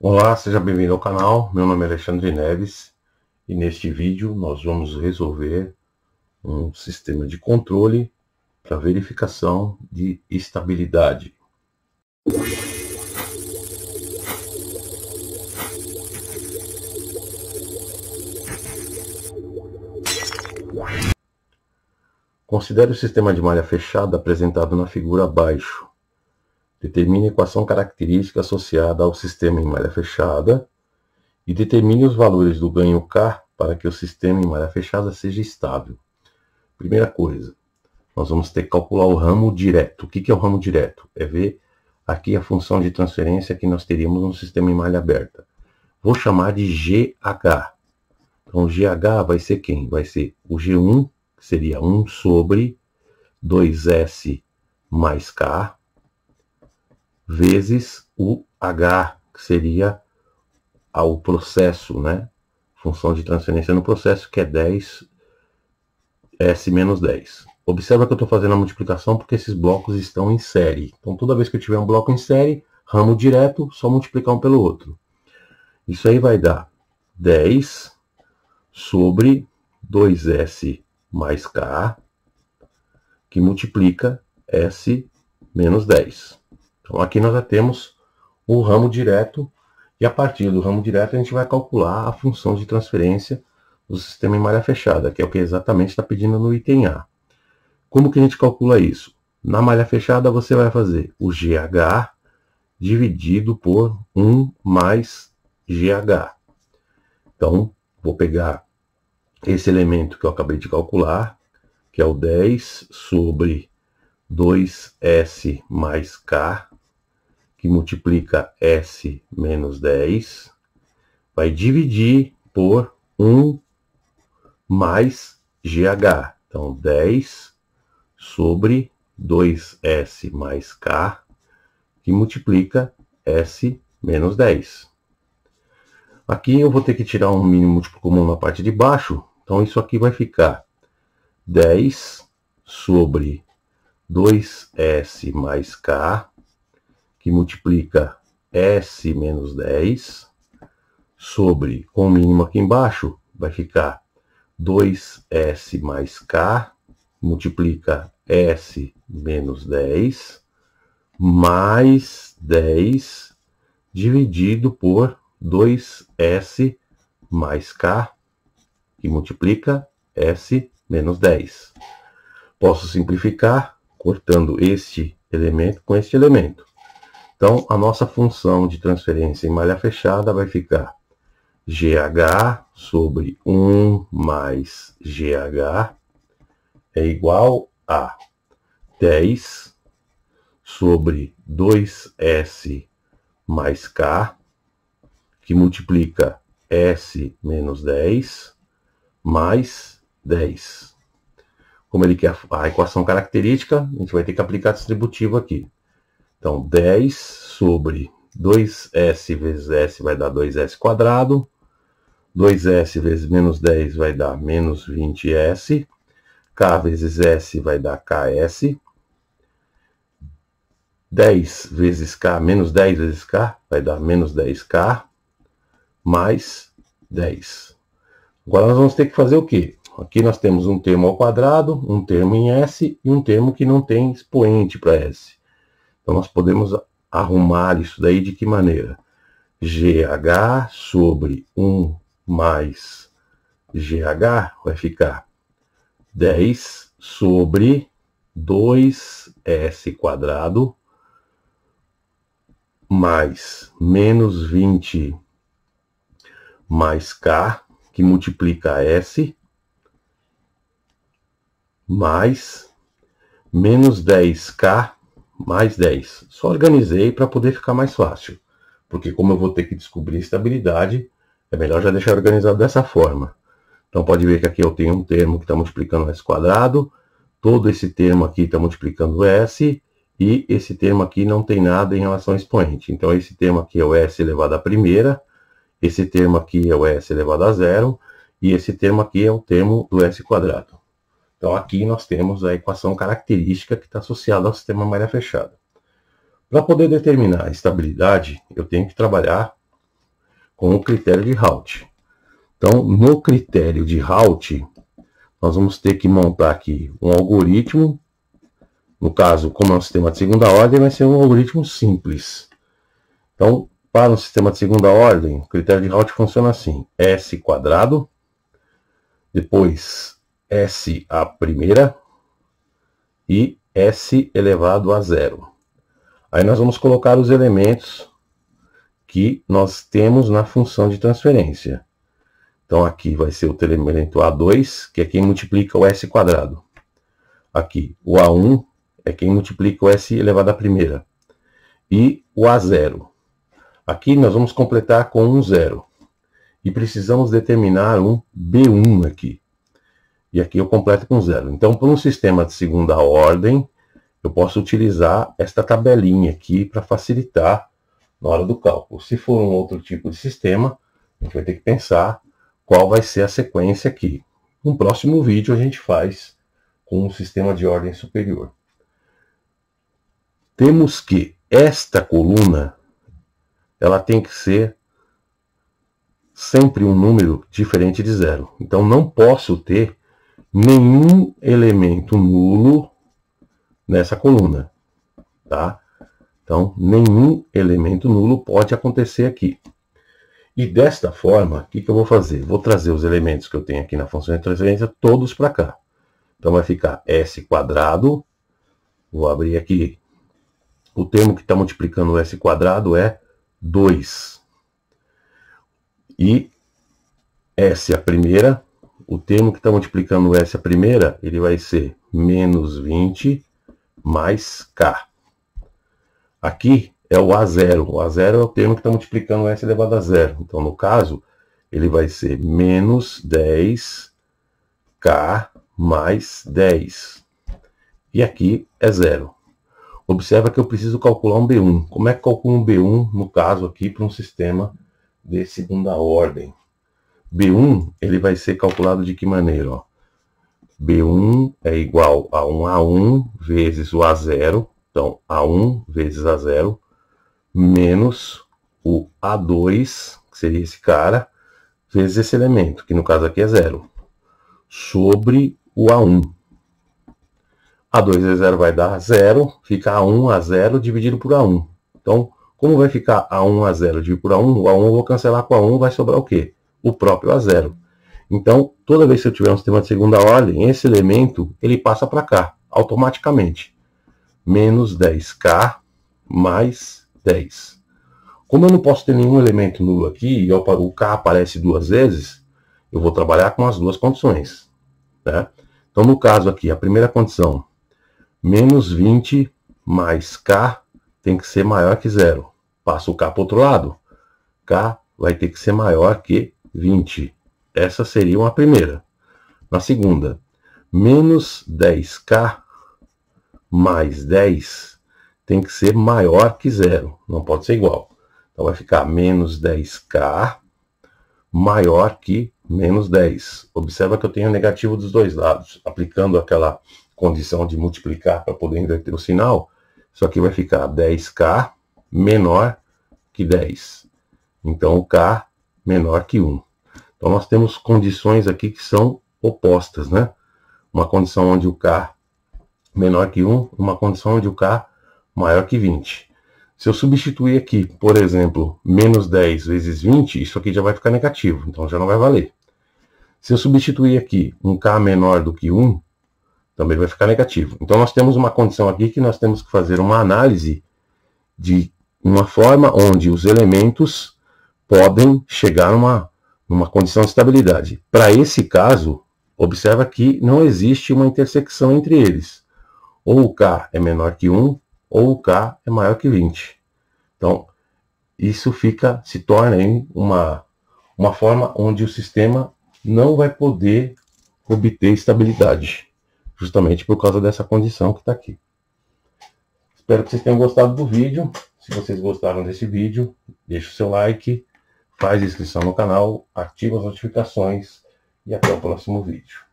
Olá, seja bem-vindo ao canal. Meu nome é Alexandre Neves e neste vídeo nós vamos resolver um sistema de controle para verificação de estabilidade. Considere o sistema de malha fechada apresentado na figura abaixo. Determine a equação característica associada ao sistema em malha fechada e determine os valores do ganho K para que o sistema em malha fechada seja estável. Primeira coisa, nós vamos ter que calcular o ramo direto. O que é o ramo direto? É ver aqui a função de transferência que nós teríamos no sistema em malha aberta. Vou chamar de GH. Então, GH vai ser quem? Vai ser o G1, que seria 1 sobre 2S mais K, vezes o H, que seria o processo, né? Função de transferência no processo, que é 10 S menos 10. Observa que eu estou fazendo a multiplicação porque esses blocos estão em série. Então, toda vez que eu tiver um bloco em série, ramo direto, só multiplicar um pelo outro. Isso aí vai dar 10 sobre 2S mais K, que multiplica S menos 10. Então aqui nós já temos o ramo direto e a partir do ramo direto a gente vai calcular a função de transferência do sistema em malha fechada, que é o que exatamente está pedindo no item A. Como que a gente calcula isso? Na malha fechada você vai fazer o GH dividido por 1 mais GH. Então, vou pegar esse elemento que eu acabei de calcular, que é o 10 sobre 2S mais K, que multiplica S menos 10, vai dividir por 1 mais GH. Então, 10 sobre 2S mais K, que multiplica S menos 10. Aqui eu vou ter que tirar um mínimo múltiplo comum na parte de baixo, então isso aqui vai ficar 10 sobre 2S mais K, que multiplica S menos 10 sobre, com o mínimo aqui embaixo, vai ficar 2S mais K, multiplica S menos 10, mais 10 dividido por 2S mais K, que multiplica S menos 10. Posso simplificar cortando este elemento com este elemento. Então, a nossa função de transferência em malha fechada vai ficar GH sobre 1 mais GH é igual a 10 sobre 2S mais K, que multiplica S menos 10 mais 10. Como ele quer a equação característica, a gente vai ter que aplicar a distributiva aqui. Então, 10 sobre 2S vezes S vai dar 2S quadrado. 2S vezes menos 10 vai dar menos 20S. K vezes S vai dar KS. 10 vezes K, menos 10 vezes K, vai dar menos 10K, mais 10. Agora nós vamos ter que fazer o quê? Aqui nós temos um termo ao quadrado, um termo em S e um termo que não tem expoente para S. Então nós podemos arrumar isso daí de que maneira? GH sobre 1 mais GH vai ficar 10 sobre 2S quadrado mais menos 20 mais K, que multiplica S, mais menos 10K mais 10. Só organizei para poder ficar mais fácil, porque como eu vou ter que descobrir estabilidade, é melhor já deixar organizado dessa forma. Então pode ver que aqui eu tenho um termo que está multiplicando S quadrado, todo esse termo aqui está multiplicando S, e esse termo aqui não tem nada em relação ao expoente. Então esse termo aqui é o S elevado a primeira, esse termo aqui é o S elevado a zero, e esse termo aqui é o termo do S quadrado. Então aqui nós temos a equação característica que está associada ao sistema malha fechada. Para poder determinar a estabilidade, eu tenho que trabalhar com o critério de Halt. Então, no critério de Halt, nós vamos ter que montar aqui um algoritmo. No caso, como é um sistema de segunda ordem, vai ser um algoritmo simples. Então, para um sistema de segunda ordem, o critério de Halt funciona assim: S quadrado, depois S a primeira e S elevado a zero. Aí nós vamos colocar os elementos que nós temos na função de transferência. Então aqui vai ser o elemento A2, que é quem multiplica o S quadrado. Aqui o A1 é quem multiplica o S elevado a primeira. E o A0. Aqui nós vamos completar com um zero. E precisamos determinar um B1 aqui. E aqui eu completo com zero. Então, para um sistema de segunda ordem, eu posso utilizar esta tabelinha aqui para facilitar na hora do cálculo. Se for um outro tipo de sistema, a gente vai ter que pensar qual vai ser a sequência aqui. No próximo vídeo a gente faz com um sistema de ordem superior. Temos que esta coluna ela tem que ser sempre um número diferente de zero. Então não posso ter nenhum elemento nulo nessa coluna, tá? Então, nenhum elemento nulo pode acontecer aqui. E desta forma, o que, que eu vou fazer? Vou trazer os elementos que eu tenho aqui na função de transferência todos para cá. Então, vai ficar S quadrado, vou abrir aqui, o termo que está multiplicando o S quadrado é 2. E S a primeira o termo que está multiplicando S essa primeira, ele vai ser menos 20 mais K. Aqui é o A0. O A0 é o termo que está multiplicando S elevado a zero. Então, no caso, ele vai ser menos 10K mais 10. E aqui é zero. Observa que eu preciso calcular um B1. Como é que eu calculo um B1, no caso aqui, para um sistema de segunda ordem? B1, ele vai ser calculado de que maneira? Ó? B1 é igual a 1 A1 vezes o A0, então A1 vezes A0, menos o A2, que seria esse cara, vezes esse elemento, que no caso aqui é zero, sobre o A1. A2 vezes 0 vai dar 0, fica A1 a 0 dividido por A1. Então, como vai ficar A1 a 0 dividido por A1, o A1 eu vou cancelar com A1, vai sobrar o quê? o próprio a zero. Então, toda vez que eu tiver um sistema de segunda ordem, esse elemento ele passa para cá, automaticamente. Menos 10k mais 10. Como eu não posso ter nenhum elemento nulo aqui, e o k aparece duas vezes, eu vou trabalhar com as duas condições. Né? Então, no caso aqui, a primeira condição, menos 20 mais k tem que ser maior que zero. Passa o k para o outro lado, k vai ter que ser maior que 20. Essa seria uma primeira. Na segunda, menos 10k mais 10 tem que ser maior que zero, não pode ser igual. Então vai ficar menos 10k maior que menos 10. Observa que eu tenho negativo dos dois lados. Aplicando aquela condição de multiplicar para poder inverter o sinal, isso aqui vai ficar 10k menor que 10. Então o k menor que 1. Então nós temos condições aqui que são opostas, né? Uma condição onde o K menor que 1, uma condição onde o K maior que 20. Se eu substituir aqui, por exemplo, menos 10 vezes 20, isso aqui já vai ficar negativo, então já não vai valer. Se eu substituir aqui um K menor do que 1, também vai ficar negativo. Então nós temos uma condição aqui que nós temos que fazer uma análise de uma forma onde os elementos podem chegar numa, uma condição de estabilidade. Para esse caso, observa que não existe uma intersecção entre eles. Ou o K é menor que 1, ou o K é maior que 20. Então, isso fica, se torna hein, uma, uma forma onde o sistema não vai poder obter estabilidade, justamente por causa dessa condição que está aqui. Espero que vocês tenham gostado do vídeo. Se vocês gostaram desse vídeo, deixe o seu like, faz inscrição no canal, ativa as notificações e até o próximo vídeo.